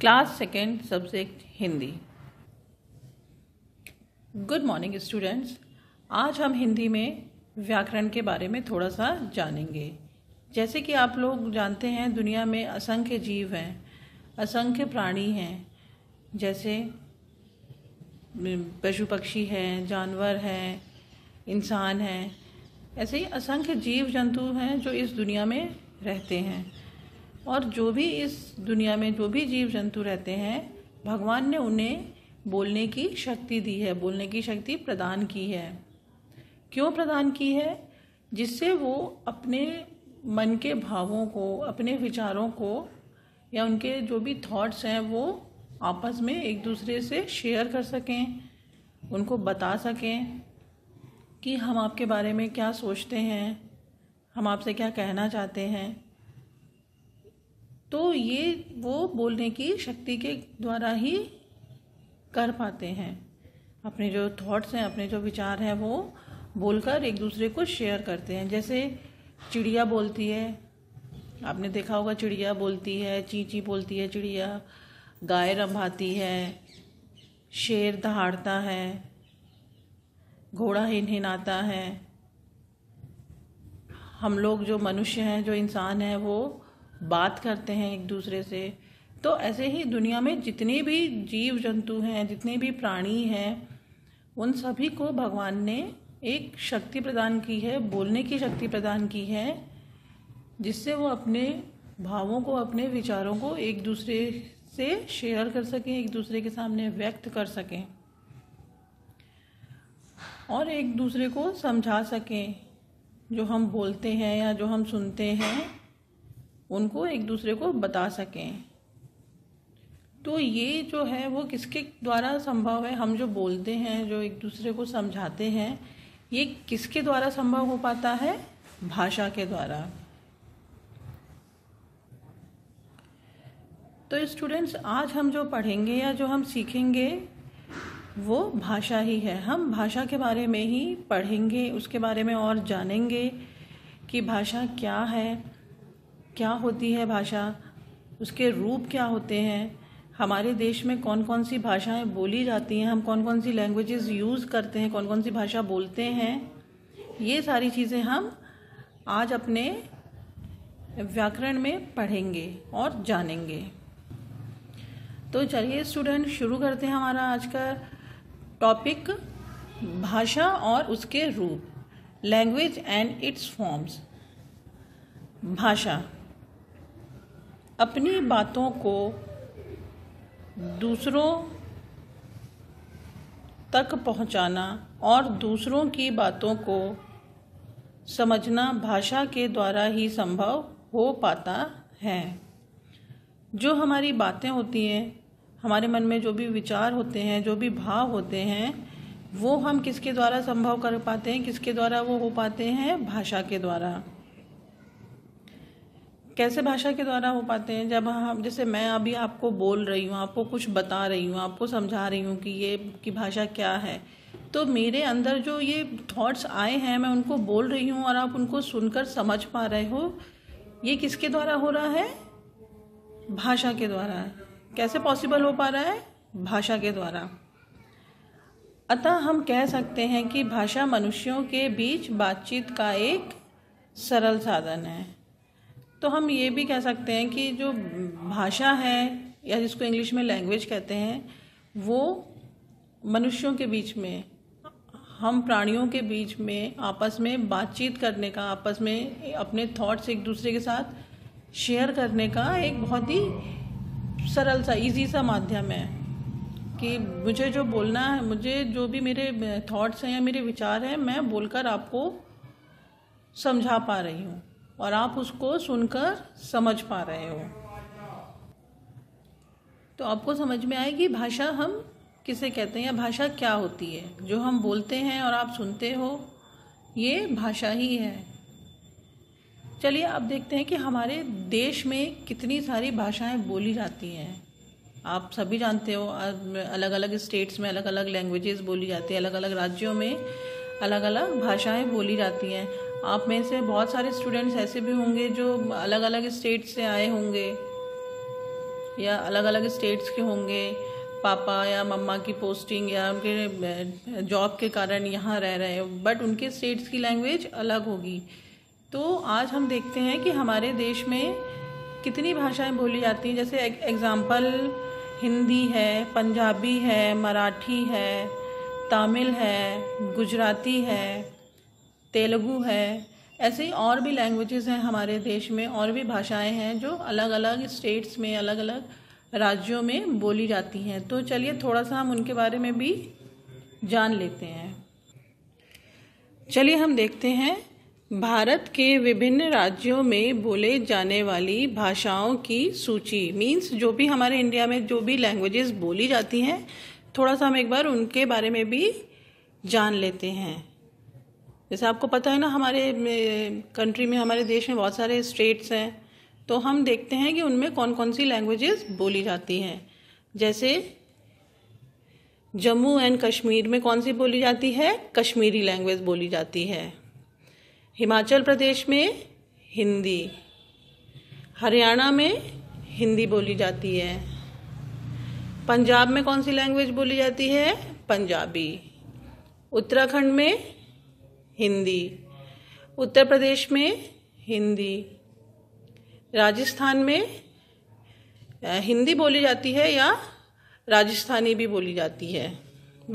Class second subject Hindi good morning students आज हम हिंदी में व्याकरण के बारे में थोड़ा सा जानेंगे जैसे कि आप लोग जानते हैं दुनिया में असंख्य जीव हैं असंख्य प्राणी हैं जैसे पशु पक्षी हैं जानवर हैं इंसान हैं ऐसे ही असंख्य जीव जंतु हैं जो इस दुनिया में रहते हैं और जो भी इस दुनिया में जो भी जीव जंतु रहते हैं भगवान ने उन्हें बोलने की शक्ति दी है बोलने की शक्ति प्रदान की है क्यों प्रदान की है जिससे वो अपने मन के भावों को अपने विचारों को या उनके जो भी थॉट्स हैं वो आपस में एक दूसरे से शेयर कर सकें उनको बता सकें कि हम आपके बारे में क्या सोचते हैं हम आपसे क्या कहना चाहते हैं तो ये वो बोलने की शक्ति के द्वारा ही कर पाते हैं अपने जो थॉट्स हैं अपने जो विचार हैं वो बोलकर एक दूसरे को शेयर करते हैं जैसे चिड़िया बोलती है आपने देखा होगा चिड़िया बोलती है चींची बोलती है चिड़िया गाय रंभाती है शेर दहाड़ता है घोड़ा हिन हिनाता है हम लोग जो मनुष्य हैं जो इंसान हैं वो हाँ। बात करते हैं एक दूसरे से तो ऐसे ही दुनिया में जितने भी जीव जंतु हैं जितने भी प्राणी हैं उन सभी को भगवान ने एक शक्ति प्रदान की है बोलने की शक्ति प्रदान की है जिससे वो अपने भावों को अपने विचारों को एक दूसरे से शेयर कर सकें एक दूसरे के सामने व्यक्त कर सकें और एक दूसरे को समझा सकें जो हम बोलते हैं या जो हम सुनते हैं उनको एक दूसरे को बता सकें तो ये जो है वो किसके द्वारा संभव है हम जो बोलते हैं जो एक दूसरे को समझाते हैं ये किसके द्वारा संभव हो पाता है भाषा के द्वारा तो स्टूडेंट्स आज हम जो पढ़ेंगे या जो हम सीखेंगे वो भाषा ही है हम भाषा के बारे में ही पढ़ेंगे उसके बारे में और जानेंगे कि भाषा क्या है क्या होती है भाषा उसके रूप क्या होते हैं हमारे देश में कौन कौन सी भाषाएं बोली जाती हैं हम कौन कौन सी लैंग्वेजेस यूज़ करते हैं कौन कौन सी भाषा बोलते हैं ये सारी चीज़ें हम आज अपने व्याकरण में पढ़ेंगे और जानेंगे तो चलिए स्टूडेंट शुरू करते हैं हमारा आज का टॉपिक भाषा और उसके रूप लैंग्वेज एंड इट्स फॉर्म्स भाषा अपनी बातों को दूसरों तक पहुंचाना और दूसरों की बातों को समझना भाषा के द्वारा ही संभव हो पाता है जो हमारी बातें होती हैं हमारे मन में जो भी विचार होते हैं जो भी भाव होते हैं वो हम किसके द्वारा संभव कर पाते हैं किसके द्वारा वो हो पाते हैं भाषा के द्वारा कैसे भाषा के द्वारा हो पाते हैं जब हम जैसे मैं अभी आपको बोल रही हूँ आपको कुछ बता रही हूँ आपको समझा रही हूँ कि ये की भाषा क्या है तो मेरे अंदर जो ये थॉट्स आए हैं मैं उनको बोल रही हूँ और आप उनको सुनकर समझ पा रहे हो ये किसके द्वारा हो रहा है भाषा के द्वारा कैसे पॉसिबल हो पा रहा है भाषा के द्वारा अतः हम कह सकते हैं कि भाषा मनुष्यों के बीच बातचीत का एक सरल साधन है तो हम ये भी कह सकते हैं कि जो भाषा है या जिसको इंग्लिश में लैंग्वेज कहते हैं वो मनुष्यों के बीच में हम प्राणियों के बीच में आपस में बातचीत करने का आपस में अपने थॉट्स एक दूसरे के साथ शेयर करने का एक बहुत ही सरल सा इजी सा माध्यम है कि मुझे जो बोलना है मुझे जो भी मेरे थॉट्स हैं या मेरे विचार हैं मैं बोलकर आपको समझा पा रही हूँ और आप उसको सुनकर समझ पा रहे हो तो आपको समझ में आए कि भाषा हम किसे कहते हैं या भाषा क्या होती है जो हम बोलते हैं और आप सुनते हो ये भाषा ही है चलिए आप देखते हैं कि हमारे देश में कितनी सारी भाषाएं बोली जाती हैं आप सभी जानते हो अलग अलग स्टेट्स में अलग अलग लैंग्वेजेस बोली जाती है अलग अलग राज्यों में अलग अलग भाषाएं बोली जाती हैं आप में से बहुत सारे स्टूडेंट्स ऐसे भी होंगे जो अलग अलग स्टेट से आए होंगे या अलग अलग स्टेट्स के होंगे पापा या मम्मा की पोस्टिंग या उनके जॉब के कारण यहाँ रह रहे हैं बट उनके स्टेट्स की लैंग्वेज अलग होगी तो आज हम देखते हैं कि हमारे देश में कितनी भाषाएं बोली जाती हैं जैसे एग्ज़ाम्पल हिंदी है पंजाबी है मराठी है तमिल है गुजराती है तेलुगू है ऐसे और भी लैंग्वेजेस हैं हमारे देश में और भी भाषाएं हैं जो अलग अलग स्टेट्स में अलग अलग राज्यों में बोली जाती हैं तो चलिए थोड़ा सा हम उनके बारे में भी जान लेते हैं चलिए हम देखते हैं भारत के विभिन्न राज्यों में बोले जाने वाली भाषाओं की सूची मीन्स जो भी हमारे इंडिया में जो भी लैंग्वेजेस बोली जाती हैं थोड़ा सा हम एक बार उनके बारे में भी जान लेते हैं जैसे आपको पता है ना हमारे कंट्री में हमारे देश में बहुत सारे स्टेट्स हैं तो हम देखते हैं कि उनमें कौन कौन सी लैंग्वेजेस बोली जाती हैं जैसे जम्मू एंड कश्मीर में कौन सी बोली जाती है कश्मीरी लैंग्वेज बोली जाती है हिमाचल प्रदेश में हिंदी हरियाणा में हिंदी बोली जाती है पंजाब में कौन सी लैंग्वेज बोली जाती है पंजाबी उत्तराखंड में हिंदी उत्तर प्रदेश में हिंदी राजस्थान में हिंदी बोली जाती है या राजस्थानी भी बोली जाती है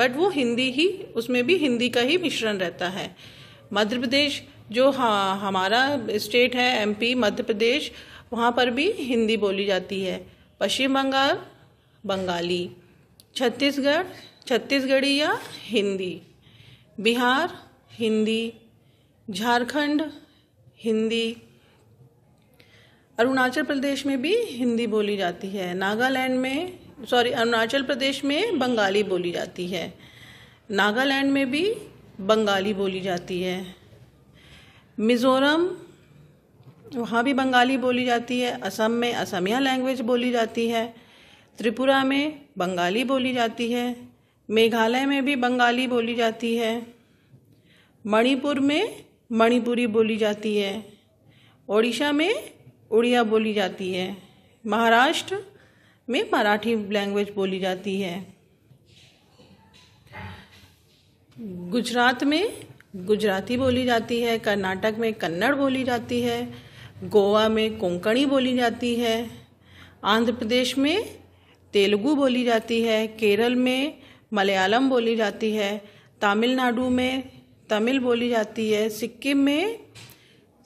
बट वो हिंदी ही उसमें भी हिंदी का ही मिश्रण रहता है मध्य प्रदेश जो हाँ हमारा स्टेट है एमपी मध्य प्रदेश वहाँ पर भी हिंदी बोली जाती है पश्चिम बंगाल बंगाली छत्तीसगढ़ छत्तीसगढ़ी या हिंदी बिहार हिंदी झारखंड हिंदी अरुणाचल प्रदेश में भी हिंदी बोली जाती है नागालैंड में सॉरी अरुणाचल प्रदेश में बंगाली बोली जाती है नागालैंड में भी बंगाली बोली जाती है मिज़ोरम वहाँ भी बंगाली बोली जाती है असम में असमिया लैंग्वेज बोली जाती है त्रिपुरा में बंगाली बोली जाती है मेघालय में भी बंगाली बोली जाती है मणिपुर में मणिपुरी बोली जाती है ओडिशा में उड़िया बोली जाती है महाराष्ट्र में मराठी लैंग्वेज बोली जाती है गुजरात में गुजराती बोली जाती है कर्नाटक में कन्नड़ बोली जाती है गोवा में कोंकणी बोली जाती है आंध्र प्रदेश में तेलुगु बोली जाती है केरल में मलयालम बोली जाती है तमिलनाडु में तमिल बोली जाती है सिक्किम में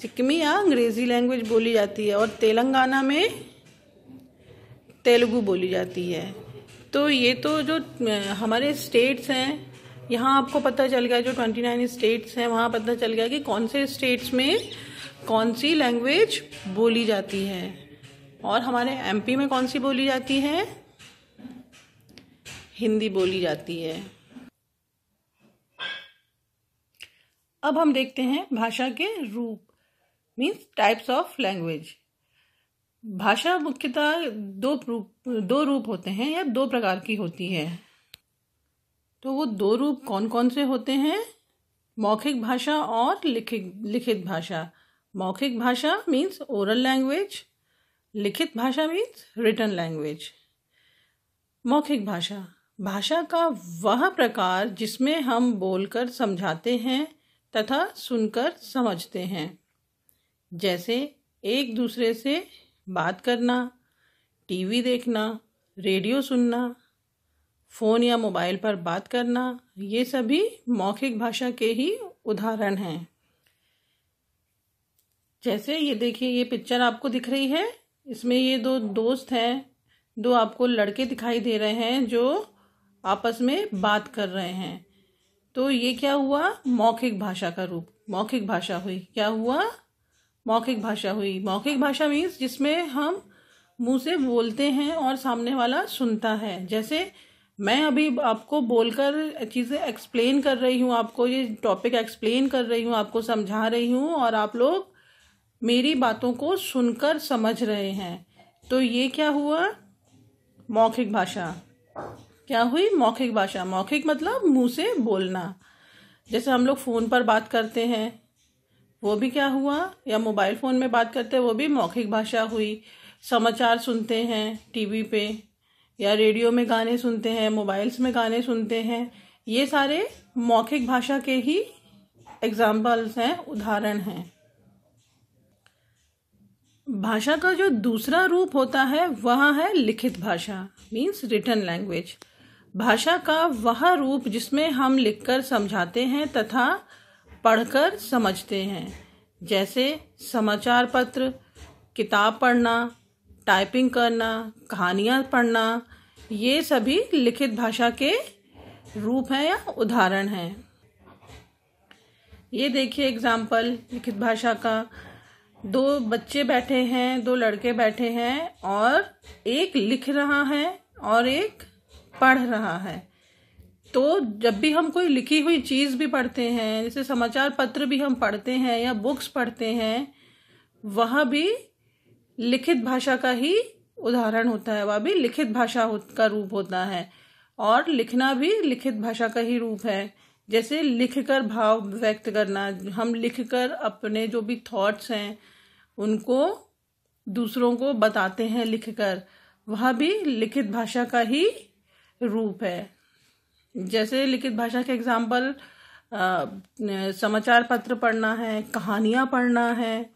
सिक्किमी या अंग्रेज़ी लैंग्वेज बोली जाती है और तेलंगाना में तेलुगु बोली जाती है तो ये तो जो हमारे स्टेट्स हैं यहाँ आपको पता चल गया जो ट्वेंटी नाइन स्टेट्स हैं वहाँ पता चल गया कि कौन से स्टेट्स में कौन सी लैंग्वेज बोली जाती है और हमारे एमपी में कौन सी बोली जाती है हिंदी बोली जाती है अब हम देखते हैं भाषा के रूप मीन्स टाइप्स ऑफ लैंग्वेज भाषा मुख्यतः दो रूप दो रूप होते हैं या दो प्रकार की होती है तो वो दो रूप कौन कौन से होते हैं मौखिक भाषा और लिखित लिखित भाषा मौखिक भाषा मीन्स ओरल लैंग्वेज लिखित भाषा मीन्स रिटर्न लैंग्वेज मौखिक भाषा भाषा का वह प्रकार जिसमें हम बोलकर समझाते हैं तथा सुनकर समझते हैं जैसे एक दूसरे से बात करना टीवी देखना रेडियो सुनना फ़ोन या मोबाइल पर बात करना ये सभी मौखिक भाषा के ही उदाहरण हैं जैसे ये देखिए ये पिक्चर आपको दिख रही है इसमें ये दो दोस्त हैं दो आपको लड़के दिखाई दे रहे हैं जो आपस में बात कर रहे हैं तो ये क्या हुआ मौखिक भाषा का रूप मौखिक भाषा हुई क्या हुआ मौखिक भाषा हुई मौखिक भाषा मीन्स जिसमें हम मुंह से बोलते हैं और सामने वाला सुनता है जैसे मैं अभी आपको बोलकर चीज़ें एक्सप्लेन कर रही हूँ आपको ये टॉपिक एक्सप्लेन कर रही हूँ आपको समझा रही हूँ और आप लोग मेरी बातों को सुनकर समझ रहे हैं तो ये क्या हुआ मौखिक भाषा क्या हुई मौखिक भाषा मौखिक मतलब मुंह से बोलना जैसे हम लोग फ़ोन पर बात करते हैं वो भी क्या हुआ या मोबाइल फ़ोन में बात करते हैं वो भी मौखिक भाषा हुई समाचार सुनते हैं टीवी पे या रेडियो में गाने सुनते हैं मोबाइल्स में गाने सुनते हैं ये सारे मौखिक भाषा के ही एग्जाम्पल्स हैं उदाहरण हैं भाषा का जो दूसरा रूप होता है वह है लिखित भाषा मीन्स रिटर्न लैंग्वेज भाषा का वह रूप जिसमें हम लिखकर समझाते हैं तथा पढ़कर समझते हैं जैसे समाचार पत्र किताब पढ़ना टाइपिंग करना कहानियाँ पढ़ना ये सभी लिखित भाषा के रूप हैं या उदाहरण हैं ये देखिए एग्जाम्पल लिखित भाषा का दो बच्चे बैठे हैं दो लड़के बैठे हैं और एक लिख रहा है और एक पढ़ रहा है तो जब भी हम कोई लिखी हुई चीज़ भी पढ़ते हैं जैसे समाचार पत्र भी हम पढ़ते हैं या बुक्स पढ़ते हैं वह भी लिखित भाषा का ही उदाहरण होता है वह भी लिखित भाषा का रूप होता है और लिखना भी लिखित भाषा का ही रूप है जैसे लिखकर भाव व्यक्त करना हम लिखकर अपने जो भी थॉट्स हैं उनको दूसरों को बताते हैं लिखकर वह भी लिखित भाषा का ही रूप है जैसे लिखित भाषा के एग्जाम्पल समाचार पत्र पढ़ना है कहानियाँ पढ़ना है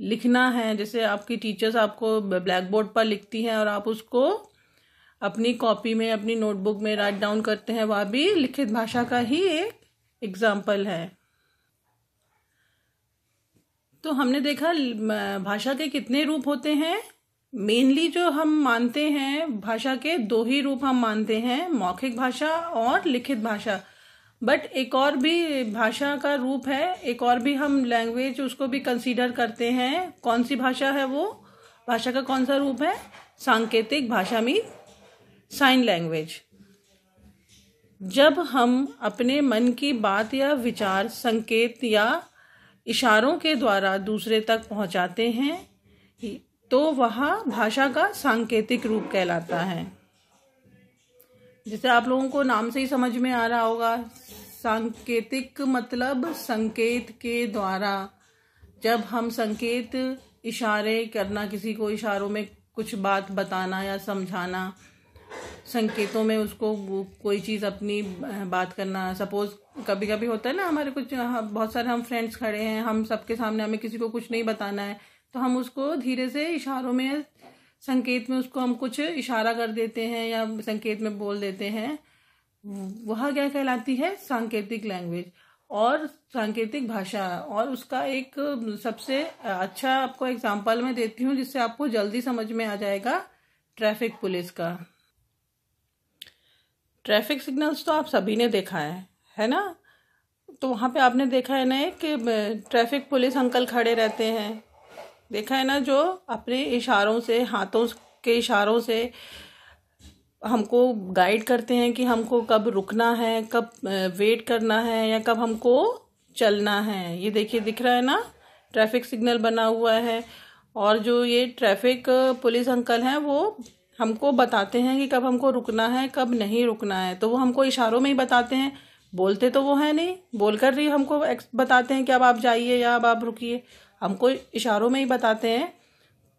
लिखना है जैसे आपकी टीचर्स आपको ब्लैक बोर्ड पर लिखती हैं और आप उसको अपनी कॉपी में अपनी नोटबुक में राइट डाउन करते हैं वह भी लिखित भाषा का ही एक एग्ज़ाम्पल है तो हमने देखा भाषा के कितने रूप होते हैं मेनली जो हम मानते हैं भाषा के दो ही रूप हम मानते हैं मौखिक भाषा और लिखित भाषा बट एक और भी भाषा का रूप है एक और भी हम लैंग्वेज उसको भी कंसीडर करते हैं कौन सी भाषा है वो भाषा का कौन सा रूप है सांकेतिक भाषा में साइन लैंग्वेज जब हम अपने मन की बात या विचार संकेत या इशारों के द्वारा दूसरे तक पहुंचाते हैं तो वह भाषा का सांकेतिक रूप कहलाता है जैसे आप लोगों को नाम से ही समझ में आ रहा होगा सांकेतिक मतलब संकेत के द्वारा जब हम संकेत इशारे करना किसी को इशारों में कुछ बात बताना या समझाना संकेतों में उसको कोई चीज़ अपनी बात करना सपोज कभी कभी होता है ना हमारे कुछ हाँ, बहुत सारे हम फ्रेंड्स खड़े हैं हम सबके सामने हमें किसी को कुछ नहीं बताना है तो हम उसको धीरे से इशारों में संकेत में उसको हम कुछ इशारा कर देते हैं या संकेत में बोल देते हैं वह क्या कहलाती है सांकेतिक लैंग्वेज और सांकेतिक भाषा और उसका एक सबसे अच्छा आपको एग्जाम्पल मैं देती हूँ जिससे आपको जल्दी समझ में आ जाएगा ट्रैफिक पुलिस का ट्रैफिक सिग्नल्स तो आप सभी ने देखा है है ना तो वहाँ पे आपने देखा है ना कि ट्रैफिक पुलिस अंकल खड़े रहते हैं देखा है ना जो अपने इशारों से हाथों के इशारों से हमको गाइड करते हैं कि हमको कब रुकना है कब वेट करना है या कब हमको चलना है ये देखिए दिख रहा है ना ट्रैफिक सिग्नल बना हुआ है और जो ये ट्रैफिक पुलिस अंकल हैं वो हमको बताते हैं कि कब हमको रुकना है कब नहीं रुकना है तो वो हमको इशारों में ही बताते हैं बोलते तो वो है नहीं बोल कर ही हमको बताते हैं कि अब आप जाइए या अब आप रुकिए हमको इशारों में ही बताते हैं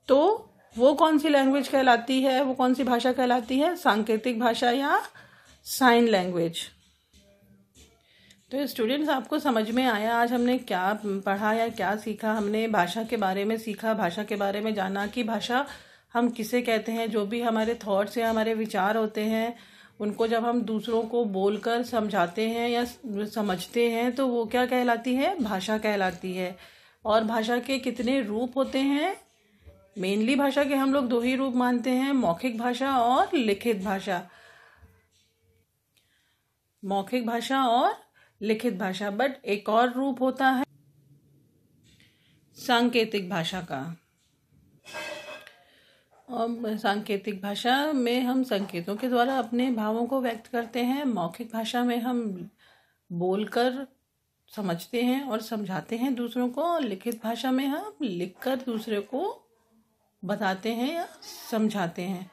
तो वो कौन सी लैंग्वेज कहलाती है वो कौन सी भाषा कहलाती है सांकेतिक भाषा या साइन लैंग्वेज तो स्टूडेंट्स आपको समझ में आया आज हमने क्या पढ़ा या क्या सीखा हमने भाषा के बारे में सीखा भाषा के बारे में जाना कि भाषा हम किसे कहते हैं जो भी हमारे थॉट्स या हमारे विचार होते हैं उनको जब हम दूसरों को बोलकर समझाते हैं या समझते हैं तो वो क्या कहलाती है भाषा कहलाती है और भाषा के कितने रूप होते हैं मेनली भाषा के हम लोग दो ही रूप मानते हैं मौखिक भाषा और लिखित भाषा मौखिक भाषा और लिखित भाषा बट एक और रूप होता है सांकेतिक भाषा का और सांकेतिक भाषा में हम संकेतों के द्वारा अपने भावों को व्यक्त करते हैं मौखिक भाषा में हम बोलकर समझते हैं और समझाते हैं दूसरों को और लिखित भाषा में हम लिखकर दूसरे को बताते हैं या समझाते हैं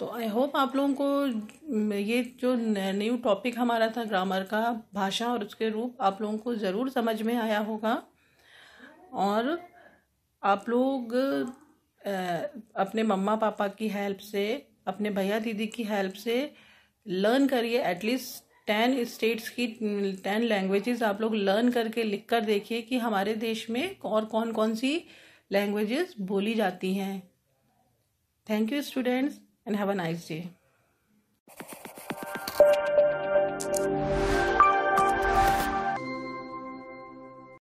तो आई होप आप लोगों को ये जो न्यू टॉपिक हमारा था ग्रामर का भाषा और उसके रूप आप लोगों को ज़रूर समझ में आया होगा और आप लोग अपने मम्मा पापा की हेल्प से अपने भैया दीदी की हेल्प से लर्न करिए एटलीस्ट टेन स्टेट्स की टेन mm, लैंग्वेजेस आप लोग लर्न करके लिख कर देखिए कि हमारे देश में और कौन कौन सी लैंग्वेजेस बोली जाती हैं thank you students and have a nice day